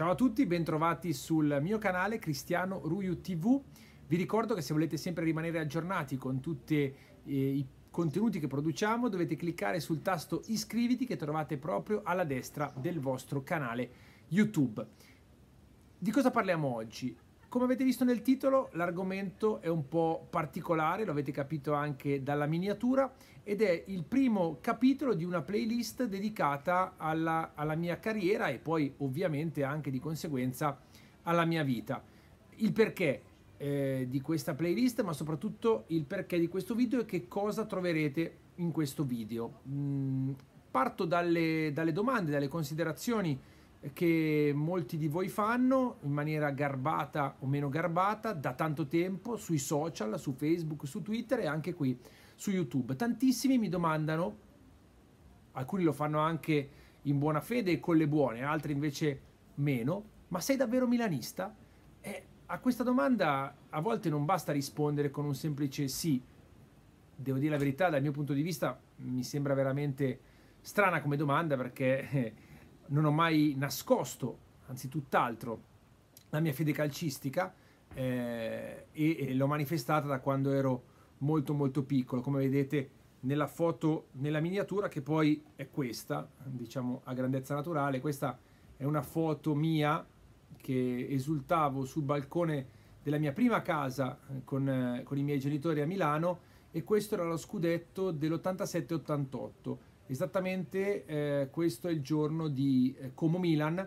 Ciao a tutti, bentrovati sul mio canale Cristiano Ruiu TV. Vi ricordo che se volete sempre rimanere aggiornati con tutti eh, i contenuti che produciamo dovete cliccare sul tasto iscriviti che trovate proprio alla destra del vostro canale YouTube. Di cosa parliamo oggi? Come avete visto nel titolo, l'argomento è un po' particolare, lo avete capito anche dalla miniatura, ed è il primo capitolo di una playlist dedicata alla, alla mia carriera e poi ovviamente anche di conseguenza alla mia vita. Il perché eh, di questa playlist, ma soprattutto il perché di questo video e che cosa troverete in questo video. Mm, parto dalle, dalle domande, dalle considerazioni che molti di voi fanno in maniera garbata o meno garbata da tanto tempo sui social, su Facebook, su Twitter e anche qui su YouTube. Tantissimi mi domandano, alcuni lo fanno anche in buona fede e con le buone, altri invece meno, ma sei davvero milanista? E a questa domanda a volte non basta rispondere con un semplice sì. Devo dire la verità, dal mio punto di vista mi sembra veramente strana come domanda perché eh, non ho mai nascosto, anzi tutt'altro, la mia fede calcistica eh, e, e l'ho manifestata da quando ero molto molto piccolo, come vedete nella foto, nella miniatura che poi è questa, diciamo a grandezza naturale, questa è una foto mia che esultavo sul balcone della mia prima casa eh, con, eh, con i miei genitori a Milano e questo era lo scudetto dell'87-88 esattamente eh, questo è il giorno di eh, Como Milan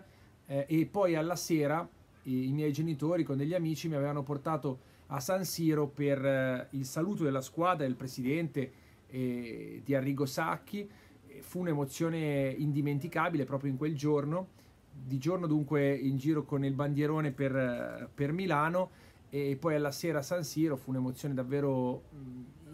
eh, e poi alla sera i, i miei genitori con degli amici mi avevano portato a San Siro per eh, il saluto della squadra del presidente eh, di Arrigo Sacchi fu un'emozione indimenticabile proprio in quel giorno di giorno dunque in giro con il bandierone per, eh, per Milano e poi alla sera a San Siro fu un'emozione davvero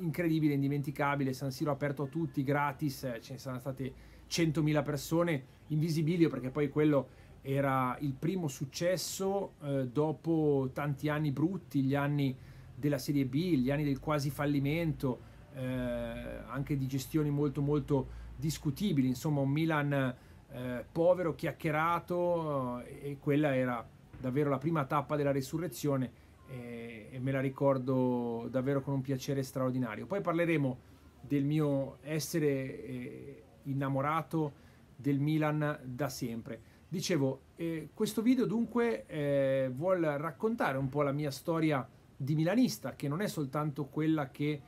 incredibile, indimenticabile, San Siro aperto a tutti, gratis, eh, ce ne sono state 100.000 persone in visibilio perché poi quello era il primo successo eh, dopo tanti anni brutti, gli anni della Serie B, gli anni del quasi fallimento, eh, anche di gestioni molto molto discutibili, insomma un Milan eh, povero, chiacchierato eh, e quella era davvero la prima tappa della resurrezione e, me la ricordo davvero con un piacere straordinario. Poi parleremo del mio essere eh, innamorato del Milan da sempre. Dicevo, eh, questo video dunque eh, vuol raccontare un po' la mia storia di milanista, che non è soltanto quella che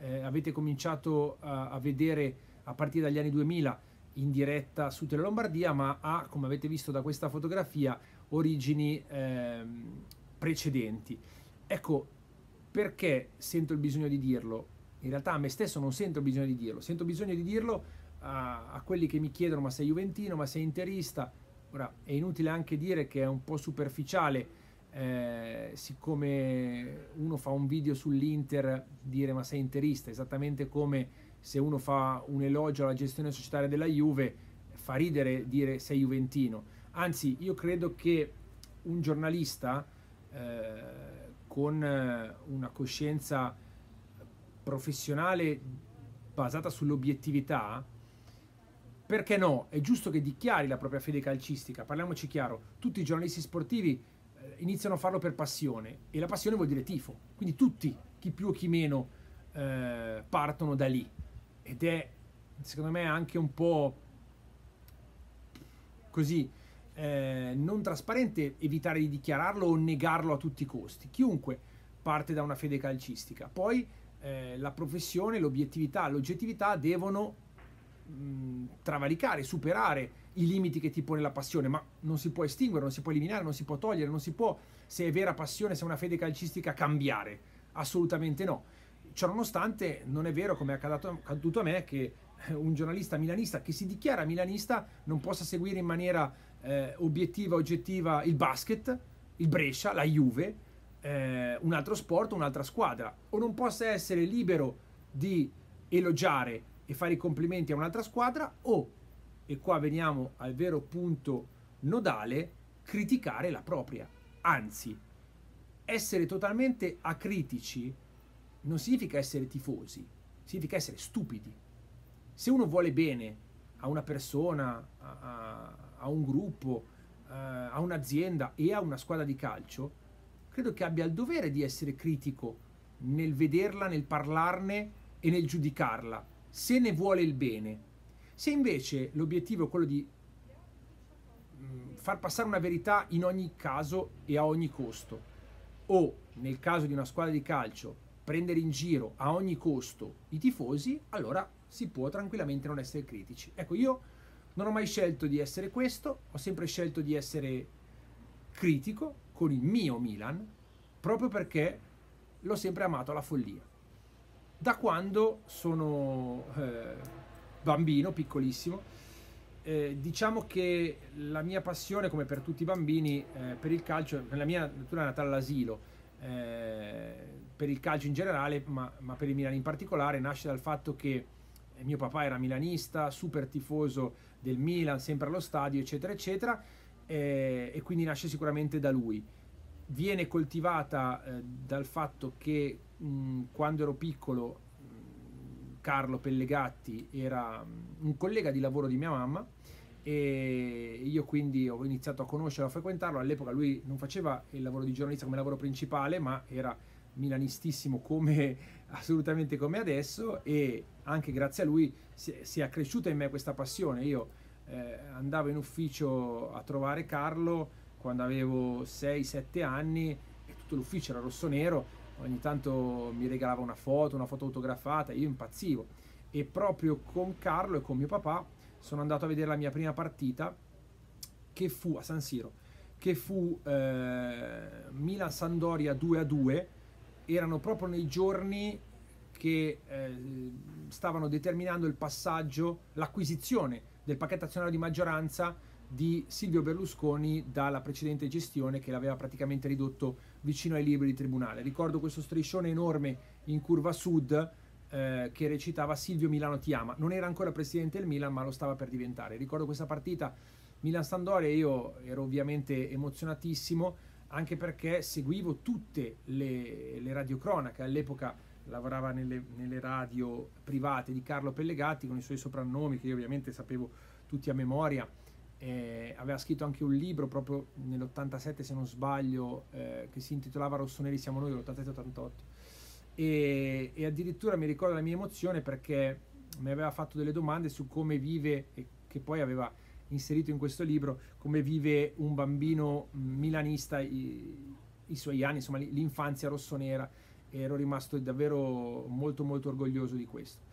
avete cominciato a, a, vedere a partire dagli anni 2000 in diretta su Tele Lombardia, ma ha, come avete visto da questa fotografia, origini ehm, precedenti. Ecco perché sento il bisogno di dirlo. In realtà a me stesso non sento il bisogno di dirlo, sento bisogno di dirlo a, a quelli che mi chiedono ma sei juventino, ma sei interista. Ora è inutile anche dire che è un po' superficiale eh, siccome uno fa un video sull'Inter dire ma sei interista, esattamente come se uno fa un elogio alla gestione societaria della Juve fa ridere dire sei juventino. Anzi, io credo che un giornalista eh, con eh, una coscienza professionale basata sull'obiettività, perché no? È giusto che dichiari la propria fede calcistica, parliamoci chiaro, tutti i giornalisti sportivi eh, iniziano a farlo per passione e la passione vuol dire tifo, quindi tutti, chi più o chi meno, eh, partono da lì ed è secondo me anche un po' così eh, non trasparente evitare di dichiararlo o negarlo a tutti i costi. Chiunque parte da una fede calcistica. Poi eh, la professione, l'obiettività, l'oggettività devono mh, travalicare, superare i limiti che ti pone la passione, ma non si può estinguere, non si può eliminare, non si può togliere, non si può, se è vera passione, se è una fede calcistica, cambiare. Assolutamente no. Ciononostante non è vero, come è accaduto a me, che eh, un giornalista milanista che si dichiara milanista non possa seguire in maniera eh, obiettiva, oggettiva il basket, il Brescia, la Juve, eh, un altro sport, un'altra squadra, o non possa essere libero di elogiare e fare i complimenti a un'altra squadra, o, e qua veniamo al vero punto nodale, criticare la propria. Anzi, essere totalmente acritici non significa essere tifosi, significa essere stupidi se uno vuole bene a una persona, a, a un gruppo, a, eh, a un'azienda e a una squadra di calcio, credo che abbia il dovere di essere critico nel vederla, nel parlarne e nel giudicarla, se ne vuole il bene. Se invece l'obiettivo è quello di mm, far passare una verità in ogni caso e a ogni costo, o nel caso di una squadra di calcio prendere in giro a ogni costo i tifosi, allora si può tranquillamente non essere critici. Ecco, io non ho mai scelto di essere questo, ho sempre scelto di essere critico con il mio Milan, proprio perché l'ho sempre amato alla follia. Da quando sono eh, bambino, piccolissimo, eh, diciamo che la mia passione, come per tutti i bambini, eh, per il calcio, nella mia natura è nata all'asilo, eh, per il calcio in generale, ma, ma, per il Milan in particolare, nasce dal fatto che eh, mio papà era milanista, super tifoso del Milan, sempre allo stadio, eccetera, eccetera, eh, e quindi nasce sicuramente da lui. Viene coltivata eh, dal fatto che mh, quando ero piccolo Carlo Pellegatti era un collega di lavoro di mia mamma e io quindi ho iniziato a conoscerlo, a frequentarlo. All'epoca lui non faceva il lavoro di giornalista come lavoro principale, ma era milanistissimo come assolutamente come adesso e anche grazie a lui si, si è accresciuta in me questa passione. Io eh, andavo in ufficio a trovare Carlo quando avevo 6-7 anni e tutto l'ufficio era rosso-nero, ogni tanto mi regalava una foto, una foto autografata, io impazzivo. E proprio con Carlo e con mio papà sono andato a vedere la mia prima partita che fu a San Siro, che fu eh, Milan-Sandoria 2-2 erano proprio nei giorni che eh, stavano determinando il passaggio, l'acquisizione del pacchetto azionario di maggioranza di Silvio Berlusconi dalla precedente gestione che l'aveva praticamente ridotto vicino ai libri di tribunale. Ricordo questo striscione enorme in curva sud eh, che recitava Silvio Milano ti ama. Non era ancora presidente del Milan ma lo stava per diventare. Ricordo questa partita Milan-Sandoria, io ero ovviamente emozionatissimo anche perché seguivo tutte le, le radiocronache, all'epoca lavorava nelle, nelle, radio private di Carlo Pellegatti con i suoi soprannomi che io ovviamente sapevo tutti a memoria, eh, aveva scritto anche un libro proprio nell'87 se non sbaglio eh, che si intitolava Rossoneri siamo noi, l'87-88 e, e addirittura mi ricordo la mia emozione perché mi aveva fatto delle domande su come vive e che poi aveva inserito in questo libro, come vive un bambino milanista i, i suoi anni, insomma l'infanzia rossonera, e ero rimasto davvero molto molto orgoglioso di questo.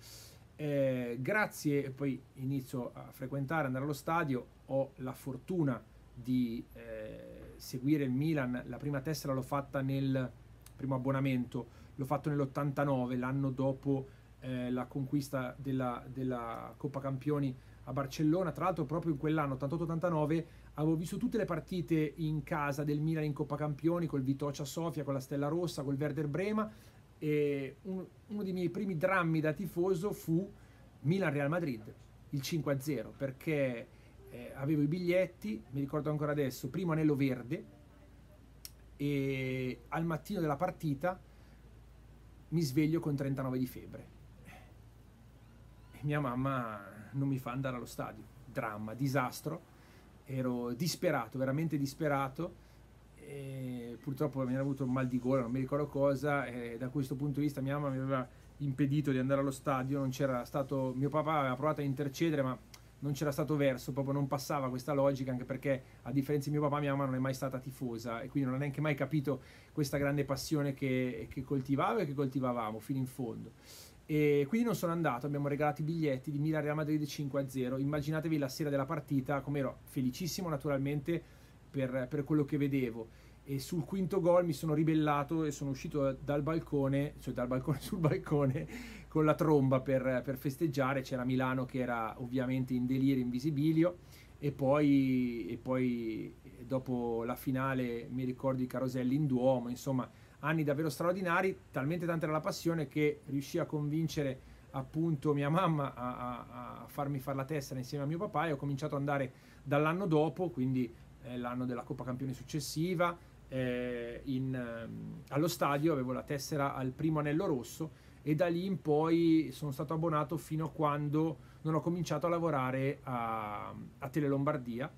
Eh, grazie, poi inizio a frequentare, andare allo stadio, ho la fortuna di eh, seguire il Milan, la prima tessera l'ho fatta nel primo abbonamento, l'ho fatto nell'89, l'anno dopo eh, la conquista della, della Coppa Campioni a Barcellona, tra l'altro proprio in quell'anno 88-89 avevo visto tutte le partite in casa del Milan in Coppa Campioni col Vitocia Sofia, con la Stella Rossa, col Werder Brema e un, uno dei miei primi drammi da tifoso fu Milan-Real Madrid, il 5-0, perché eh, avevo i biglietti, mi ricordo ancora adesso, primo anello verde e al mattino della partita mi sveglio con 39 di febbre mia mamma non mi fa andare allo stadio. Dramma, disastro. Ero disperato, veramente disperato. E purtroppo mi era avuto un mal di gola, non mi ricordo cosa. E da questo punto di vista mia mamma mi aveva impedito di andare allo stadio. Non c'era stato. Mio papà aveva provato a intercedere, ma non c'era stato verso, proprio non passava questa logica, anche perché a differenza di mio papà, mia mamma non è mai stata tifosa e quindi non ha neanche mai capito questa grande passione che, che coltivava e che coltivavamo fino in fondo. E quindi non sono andato, abbiamo regalato i biglietti di Milan Real Madrid 5-0. Immaginatevi la sera della partita, come ero felicissimo naturalmente per, per, quello che vedevo. E sul quinto gol mi sono ribellato e sono uscito dal balcone, cioè dal balcone sul balcone, con la tromba per, per festeggiare. C'era Milano che era ovviamente in delirio, in visibilio. E poi, e poi dopo la finale mi ricordo i caroselli in Duomo, insomma anni davvero straordinari, talmente tanta era la passione che riuscì a convincere appunto mia mamma a, a, a farmi fare la tessera insieme a mio papà e ho cominciato ad andare dall'anno dopo, quindi eh, l'anno della Coppa Campione successiva, eh, in, eh, allo stadio avevo la tessera al primo anello rosso e da lì in poi sono stato abbonato fino a quando non ho cominciato a lavorare a, a Tele Lombardia.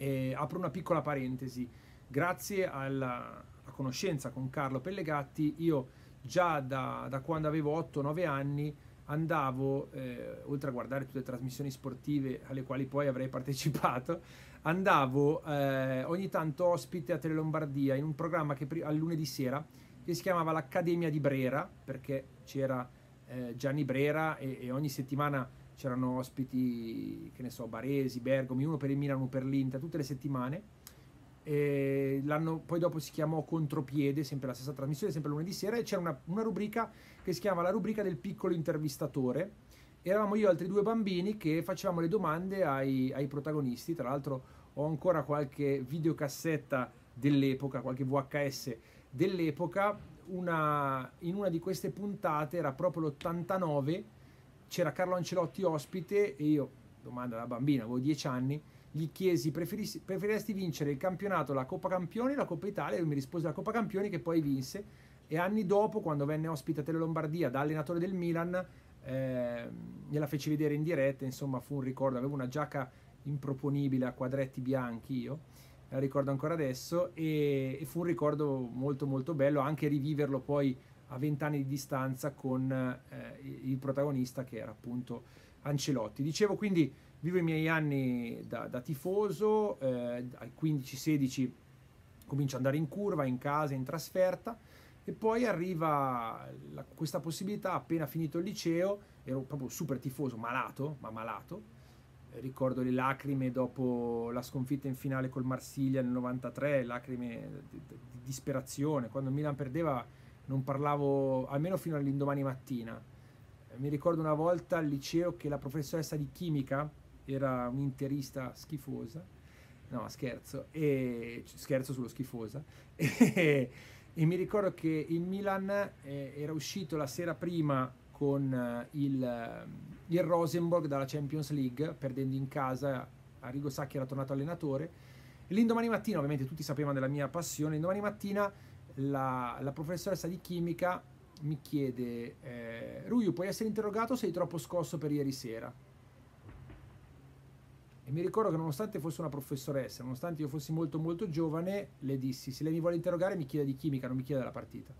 E apro una piccola parentesi, grazie alla, conoscenza con Carlo Pellegatti, io già da, da quando avevo 8-9 anni andavo, eh, oltre a guardare tutte le trasmissioni sportive alle quali poi avrei partecipato, andavo eh, ogni tanto ospite a Tele Lombardia in un programma che a lunedì sera che si chiamava l'Accademia di Brera, perché c'era eh, Gianni Brera e, e ogni settimana c'erano ospiti, che ne so, Baresi, Bergomi, uno per il Milano, uno per l'Inter, tutte le settimane eh, poi dopo si chiamò Contropiede, sempre la stessa trasmissione, sempre lunedì sera, e c'era una, una rubrica che si chiama la rubrica del piccolo intervistatore. Eravamo io e altri due bambini che facevamo le domande ai, ai protagonisti, tra l'altro ho ancora qualche videocassetta dell'epoca, qualche VHS dell'epoca, una, in una di queste puntate era proprio l'89, c'era Carlo Ancelotti ospite e io, domanda da bambina, avevo 10 anni, gli chiesi preferiresti vincere il campionato, la Coppa Campioni, la Coppa Italia, e lui mi rispose la Coppa Campioni che poi vinse e anni dopo quando venne ospite a Tele Lombardia da allenatore del Milan eh, gliela feci vedere in diretta, insomma fu un ricordo, avevo una giacca improponibile a quadretti bianchi io, la ricordo ancora adesso e, e fu un ricordo molto molto bello anche riviverlo poi a vent'anni di distanza con eh, il protagonista che era appunto Ancelotti. Dicevo quindi Vivo i miei anni da, da tifoso, eh, ai 15-16 comincio ad andare in curva, in casa, in trasferta e poi arriva la, questa possibilità appena finito il liceo, ero proprio super tifoso, malato, ma malato, ricordo le lacrime dopo la sconfitta in finale col Marsiglia nel 93, lacrime di, di, disperazione, quando Milan perdeva non parlavo almeno fino all'indomani mattina. Mi ricordo una volta al liceo che la professoressa di chimica era un'interista schifosa, no scherzo, e, scherzo sullo schifosa, e, e mi ricordo che il Milan eh, era uscito la sera prima con eh, il, ehm, il, Rosenborg dalla Champions League, perdendo in casa, Arrigo Sacchi era tornato allenatore, e l'indomani mattina, ovviamente tutti sapevano della mia passione, l'indomani mattina la, la professoressa di chimica mi chiede eh, Ruiu puoi essere interrogato o sei troppo scosso per ieri sera? E mi ricordo che nonostante fosse una professoressa, nonostante io fossi molto molto giovane, le dissi, se lei mi vuole interrogare mi chieda di chimica, non mi chieda della partita.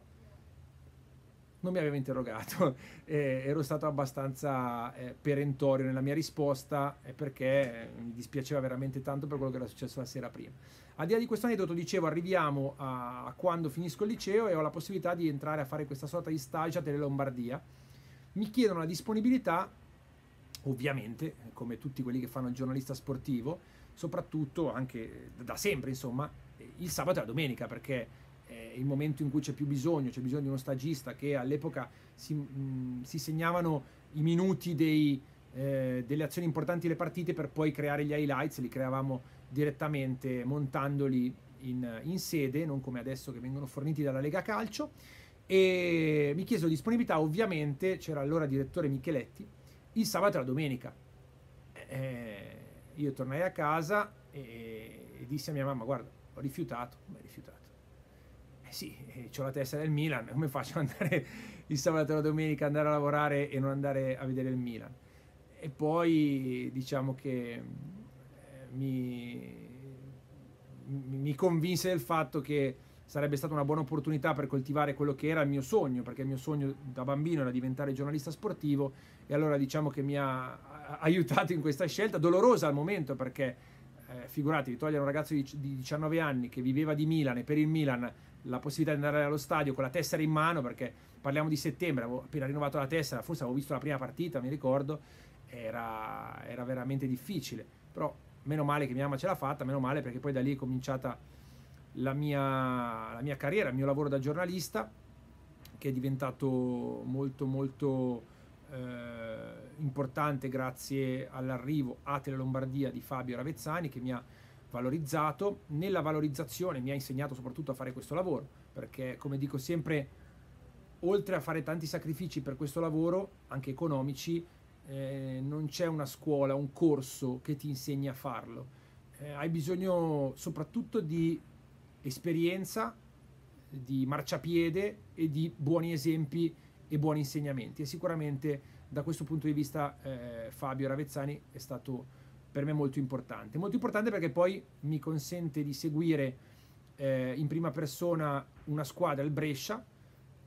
Non mi aveva interrogato, eh, ero stato abbastanza eh, perentorio nella mia risposta eh, perché eh, mi dispiaceva veramente tanto per quello che era successo la sera prima. Al di là di questo aneddoto, dicevo, arriviamo a, a quando finisco il liceo e ho la possibilità di entrare a fare questa sorta di stage a Tele Lombardia. Mi chiedono la disponibilità ovviamente, come tutti quelli che fanno il giornalista sportivo, soprattutto anche eh, da sempre, insomma, eh, il sabato e la domenica, perché eh, è il momento in cui c'è più bisogno, c'è bisogno di uno stagista che all'epoca si, mh, mm, si segnavano i minuti dei, eh, delle azioni importanti delle partite per poi creare gli highlights, li creavamo direttamente montandoli in, in sede, non come adesso che vengono forniti dalla Lega Calcio. E mi chiesero disponibilità, ovviamente c'era allora direttore Micheletti, il sabato e la domenica. Eh, eh, io tornai a casa e, e, dissi a mia mamma, guarda, ho rifiutato, come rifiutato? Eh sì, eh, ho la testa del Milan, come faccio ad andare il sabato e la domenica, andare a lavorare e non andare a vedere il Milan? E poi diciamo che eh, mi, mi convinse del fatto che sarebbe stata una buona opportunità per coltivare quello che era il mio sogno, perché il mio sogno da bambino era diventare giornalista sportivo e allora diciamo che mi ha aiutato in questa scelta, dolorosa al momento perché eh, figuratevi, togliere un ragazzo di, 19 anni che viveva di Milan e per il Milan la possibilità di andare allo stadio con la tessera in mano, perché parliamo di settembre, avevo appena rinnovato la tessera, forse avevo visto la prima partita, mi ricordo, era, era veramente difficile, però meno male che mia mamma ce l'ha fatta, meno male perché poi da lì è cominciata la mia, la mia carriera, il mio lavoro da giornalista, che è diventato molto molto eh, importante grazie all'arrivo a Tele Lombardia di Fabio Ravezzani che mi ha valorizzato. Nella valorizzazione mi ha insegnato soprattutto a fare questo lavoro, perché come dico sempre, oltre a fare tanti sacrifici per questo lavoro, anche economici, eh, non c'è una scuola, un corso che ti insegni a farlo. Eh, hai bisogno soprattutto di esperienza, di marciapiede e di buoni esempi e buoni insegnamenti. E sicuramente da questo punto di vista eh, Fabio Ravezzani è stato per me molto importante. Molto importante perché poi mi consente di seguire eh, in prima persona una squadra, il Brescia.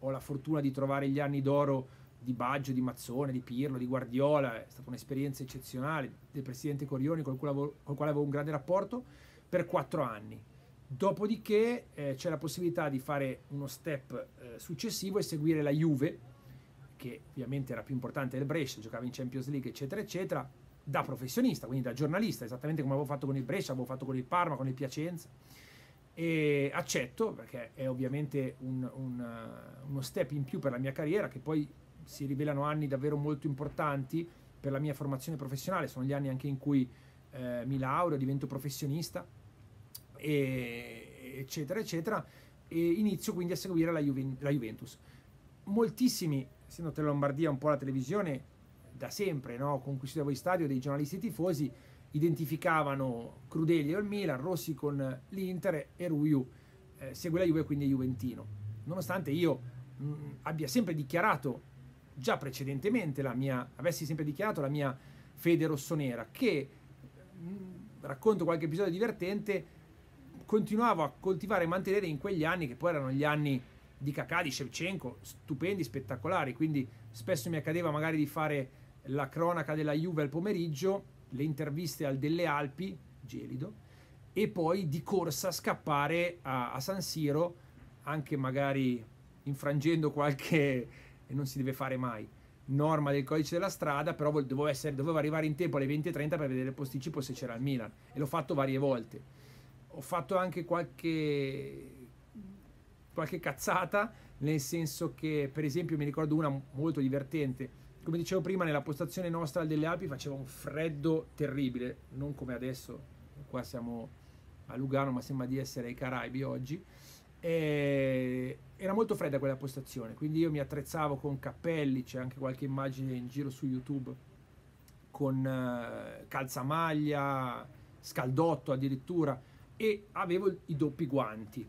Ho la fortuna di trovare gli anni d'oro di Baggio, di Mazzone, di Pirlo, di Guardiola. È stata un'esperienza eccezionale del presidente Corioni con il quale avevo un grande rapporto per quattro anni Dopodiché eh, c'è la possibilità di fare uno step eh, successivo e seguire la Juve, che ovviamente era più importante del Brescia, giocava in Champions League, eccetera, eccetera, da professionista, quindi da giornalista, esattamente come avevo fatto con il Brescia, avevo fatto con il Parma, con il Piacenza. E accetto perché è ovviamente un, un, eh, uno step in più per la mia carriera, che poi si rivelano anni davvero molto importanti per la mia formazione professionale, sono gli anni anche in cui eh, mi laureo, divento professionista e, eccetera, eccetera, e inizio quindi a seguire la, Juve, la Juventus. Moltissimi, essendo te Lombardia un po' la televisione, da sempre, no? con cui studiavo voi stadio, dei giornalisti tifosi, identificavano Crudeli al Milan, Rossi con l'Inter e Ruiu eh, segue la Juve quindi è Juventino. Nonostante io mh, abbia sempre dichiarato, già precedentemente, la mia, avessi sempre dichiarato la mia fede rossonera, che mh, racconto qualche episodio divertente, continuavo a coltivare e mantenere in quegli anni, che poi erano gli anni di Kakà, di Shevchenko, stupendi, spettacolari, quindi spesso mi accadeva magari di fare la cronaca della Juve al pomeriggio, le interviste al delle Alpi, gelido, e poi di corsa scappare a, a San Siro, anche magari infrangendo qualche, e non si deve fare mai, norma del codice della strada, però dovevo, essere, dovevo arrivare in tempo alle 20.30 per vedere il posticipo se c'era il Milan, e l'ho fatto varie volte ho fatto anche qualche, qualche cazzata, nel senso che per esempio mi ricordo una molto divertente. Come dicevo prima, nella postazione nostra delle Alpi faceva un freddo terribile, non come adesso, qua siamo a Lugano, ma sembra di essere ai Caraibi oggi. E era molto fredda quella postazione, quindi io mi attrezzavo con cappelli, c'è anche qualche immagine in giro su YouTube, con eh, calzamaglia, scaldotto addirittura e avevo i doppi guanti.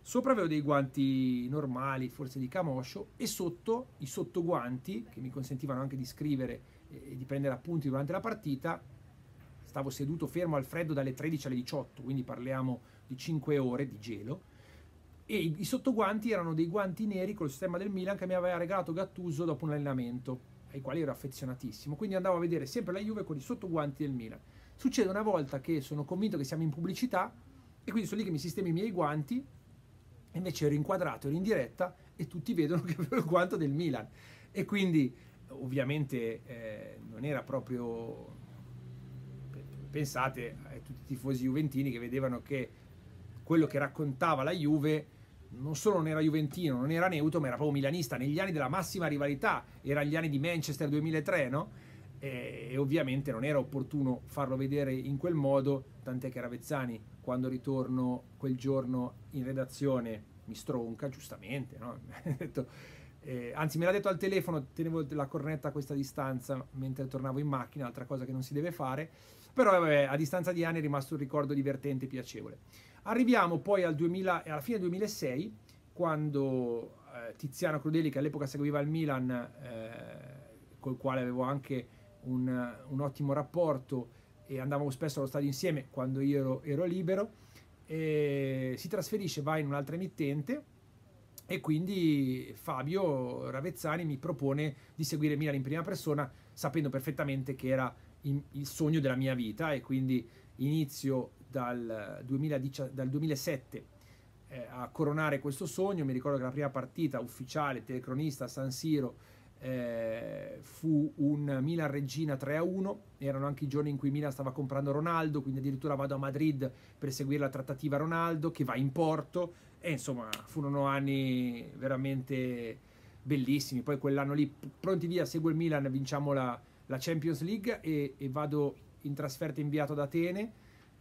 Sopra avevo dei guanti normali, forse di camoscio, e sotto i sottoguanti, che mi consentivano anche di scrivere e di prendere appunti durante la partita, stavo seduto fermo al freddo dalle 13 alle 18, quindi parliamo di 5 ore di gelo, e i sottoguanti erano dei guanti neri col sistema del Milan che mi aveva regalato Gattuso dopo un allenamento, ai quali ero affezionatissimo, quindi andavo a vedere sempre la Juve con i sottoguanti del Milan. Succede una volta che sono convinto che siamo in pubblicità e quindi sono lì che mi sistemo i miei guanti, invece ero inquadrato, ero in diretta e tutti vedono che avevo il guanto del Milan. E quindi ovviamente eh, non era proprio... Pensate a tutti i tifosi juventini che vedevano che quello che raccontava la Juve non solo non era juventino, non era neutro, ma era proprio milanista negli anni della massima rivalità, erano gli anni di Manchester 2003, no? e, e ovviamente non era opportuno farlo vedere in quel modo, tant'è che Ravezzani quando ritorno quel giorno in redazione mi stronca, giustamente, no? detto, eh, anzi me l'ha detto al telefono, tenevo la cornetta a questa distanza mentre tornavo in macchina, altra cosa che non si deve fare, però vabbè, a distanza di anni è rimasto un ricordo divertente e piacevole. Arriviamo poi al 2000, alla fine del 2006, quando eh, Tiziano Crudeli, che all'epoca seguiva il Milan, eh, col quale avevo anche un, un ottimo rapporto e andavamo spesso allo stadio insieme quando io ero, ero libero, si trasferisce, va in un'altra emittente e quindi Fabio Ravezzani mi propone di seguire Milan in prima persona sapendo perfettamente che era in, il sogno della mia vita e quindi inizio dal, 2010, dal 2007 eh, a coronare questo sogno, mi ricordo che la prima partita ufficiale telecronista a San Siro eh, fu un Milan Regina 3 a 1. Erano anche i giorni in cui Milan stava comprando Ronaldo, quindi addirittura vado a Madrid per seguire la trattativa Ronaldo che va in porto. E insomma, furono anni veramente bellissimi. Poi quell'anno lì, pronti via, seguo il Milan, vinciamo la, la Champions League e, e, vado in trasferta inviato ad Atene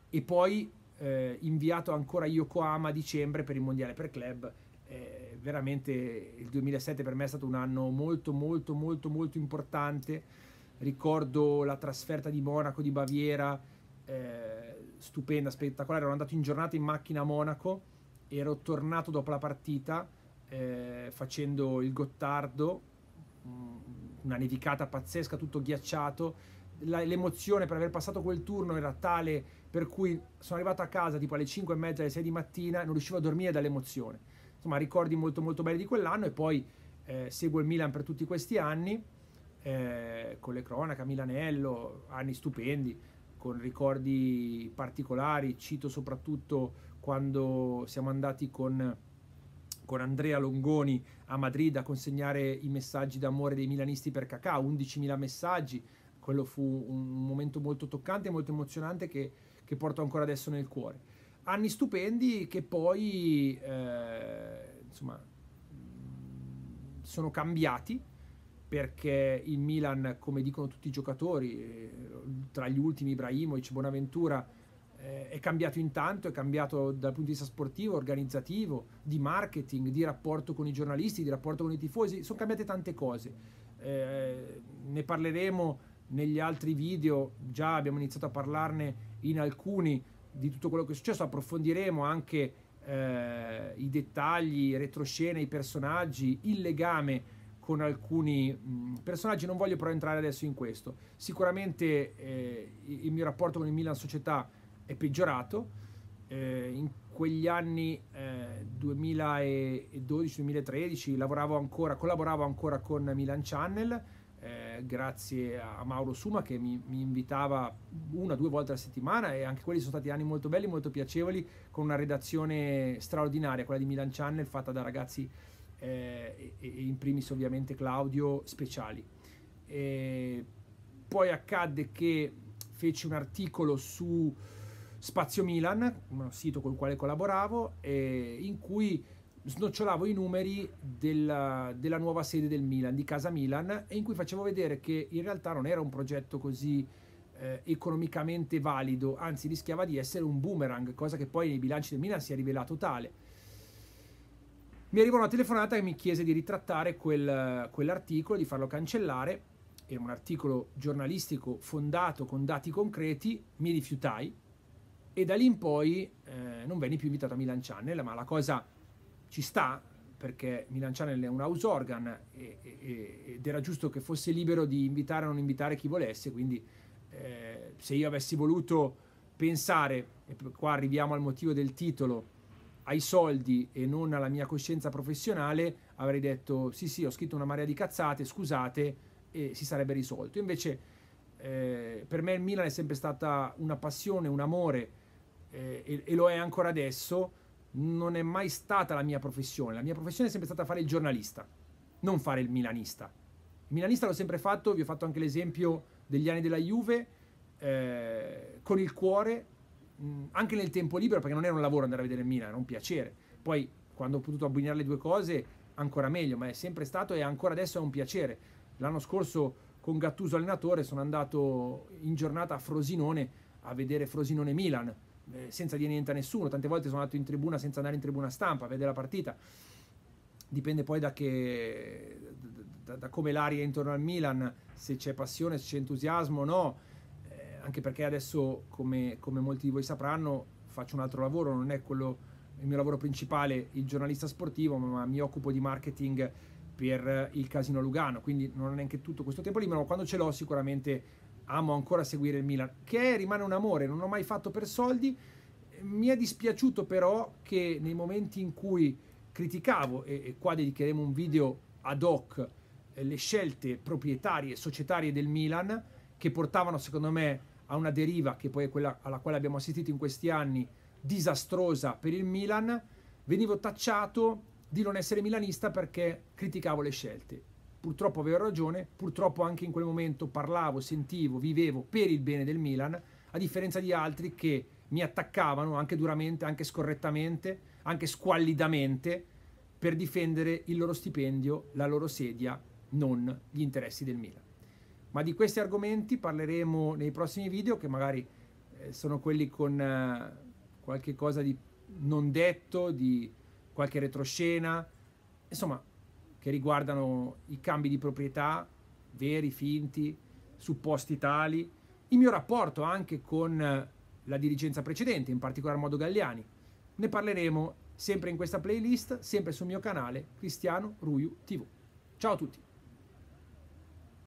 e poi eh, inviato ancora a Yokohama a dicembre per il mondiale per club eh, veramente il 2007 per me è stato un anno molto molto molto molto importante. Ricordo la trasferta di Monaco di Baviera, eh, stupenda, spettacolare. Ero andato in giornata in macchina a Monaco, ero tornato dopo la partita eh, facendo il Gottardo, mm, una nevicata pazzesca, tutto ghiacciato. La, l'emozione per aver passato quel turno era tale per cui sono arrivato a casa tipo alle 5 e mezza, alle 6 di mattina non riuscivo a dormire dall'emozione insomma ricordi molto molto belli di quell'anno e poi eh, seguo il Milan per tutti questi anni eh, con le cronaca, Milanello, anni stupendi, con ricordi particolari, cito soprattutto quando siamo andati con, con Andrea Longoni a Madrid a consegnare i messaggi d'amore dei milanisti per Cacà, 11.000 messaggi, quello fu un momento molto toccante, molto emozionante che, che porto ancora adesso nel cuore anni stupendi che poi eh, insomma, sono cambiati perché il Milan, come dicono tutti i giocatori, eh, tra gli ultimi Ibrahimovic, Bonaventura, eh, è cambiato in tanto, è cambiato dal punto di vista sportivo, organizzativo, di marketing, di rapporto con i giornalisti, di rapporto con i tifosi, sono cambiate tante cose. Eh, ne parleremo negli altri video, già abbiamo iniziato a parlarne in alcuni, di tutto quello che è successo, approfondiremo anche eh, i dettagli, retroscene, i personaggi, il legame con alcuni mh, personaggi, non voglio però entrare adesso in questo. Sicuramente eh, il mio rapporto con il Milan Società è peggiorato, eh, in quegli anni 2012-2013 eh, lavoravo ancora, collaboravo ancora con Milan Channel, grazie a Mauro Suma che mi, mi invitava una o due volte alla settimana e anche quelli sono stati anni molto belli, molto piacevoli, con una redazione straordinaria, quella di Milan Channel, fatta da ragazzi eh, e, in primis ovviamente Claudio Speciali. E poi accadde che feci un articolo su Spazio Milan, un sito col quale collaboravo, in cui snocciolavo i numeri della, della, nuova sede del Milan, di casa Milan, e in cui facevo vedere che in realtà non era un progetto così eh, economicamente valido, anzi rischiava di essere un boomerang, cosa che poi nei bilanci del Milan si è rivelato tale. Mi arrivò una telefonata che mi chiese di ritrattare quel, quell'articolo, di farlo cancellare, era un articolo giornalistico fondato con dati concreti, mi rifiutai e da lì in poi eh, non venni più invitato a Milan Channel, ma la cosa ci sta perché Milan Channel è un house organ e, e, ed era giusto che fosse libero di invitare o non invitare chi volesse, quindi eh, se io avessi voluto pensare, e qua arriviamo al motivo del titolo, ai soldi e non alla mia coscienza professionale, avrei detto sì sì ho scritto una marea di cazzate, scusate, e si sarebbe risolto. Invece eh, per me il Milan è sempre stata una passione, un amore eh, e, e lo è ancora adesso non è mai stata la mia professione. La mia professione è sempre stata fare il giornalista, non fare il milanista. Il milanista l'ho sempre fatto, vi ho fatto anche l'esempio degli anni della Juve, eh, con il cuore, mh, anche nel tempo libero, perché non era un lavoro andare a vedere il Milan, era un piacere. Poi, quando ho potuto abbinare le due cose, ancora meglio, ma è sempre stato e ancora adesso è un piacere. L'anno scorso con Gattuso allenatore sono andato in giornata a Frosinone a vedere Frosinone Milan eh, senza dire niente a nessuno, tante volte sono andato in tribuna senza andare in tribuna stampa a vedere la partita. Dipende poi da, che, da, da come l'aria è intorno al Milan, se c'è passione, se c'è entusiasmo o no, eh, anche perché adesso, come, come molti di voi sapranno, faccio un altro lavoro, non è quello il mio lavoro principale il giornalista sportivo, ma mi occupo di marketing per il Casino Lugano, quindi non ho neanche tutto questo tempo libero, ma quando ce l'ho sicuramente amo ancora seguire il Milan, che rimane un amore, non ho mai fatto per soldi. Mi è dispiaciuto però che nei momenti in cui criticavo, e, e qua dedicheremo un video ad hoc, eh, le scelte proprietarie e societarie del Milan, che portavano secondo me a una deriva che poi è quella alla quale abbiamo assistito in questi anni, disastrosa per il Milan, venivo tacciato di non essere milanista perché criticavo le scelte purtroppo avevo ragione, purtroppo anche in quel momento parlavo, sentivo, vivevo per il bene del Milan, a differenza di altri che mi attaccavano anche duramente, anche scorrettamente, anche squallidamente per difendere il loro stipendio, la loro sedia, non gli interessi del Milan. Ma di questi argomenti parleremo nei prossimi video che magari eh, sono quelli con eh, qualche cosa di non detto, di qualche retroscena, insomma che riguardano i cambi di proprietà, veri, finti, supposti tali, il mio rapporto anche con eh, la dirigenza precedente, in particolar modo Galliani. Ne parleremo sempre in questa playlist, sempre sul mio canale Cristiano Ruiu TV. Ciao a tutti!